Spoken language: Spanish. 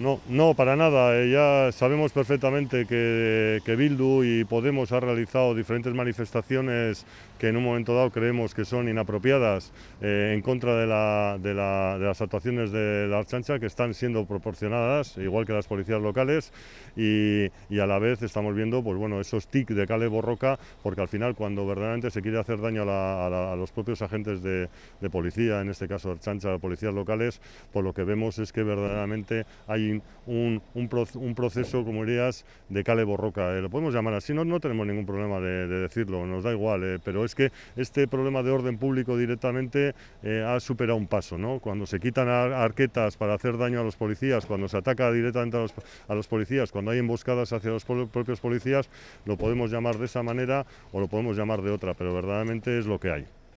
No, no, para nada. Eh, ya sabemos perfectamente que, Bildu y Podemos han realizado diferentes manifestaciones que en un momento dado creemos que son inapropiadas eh, en contra de, las actuaciones de la chancha que están siendo proporcionadas, igual que las policías locales, y, a la vez estamos viendo pues bueno, esos tics de Cale Borroca, porque al final cuando verdaderamente se quiere hacer daño a, los propios agentes de, policía, en este caso Archancha, policías locales, por pues lo que vemos es que verdaderamente hay un, proceso, como dirías, de cale borroca. Eh, lo podemos llamar así, no, no tenemos ningún problema de, decirlo, nos da igual, eh, pero es que este problema de orden público directamente eh, ha superado un paso. ¿no? Cuando se quitan arquetas para hacer daño a los policías, cuando se ataca directamente a a los policías, cuando hay emboscadas hacia los propios policías, lo podemos llamar de esa manera o lo podemos llamar de otra, pero verdaderamente es lo que hay.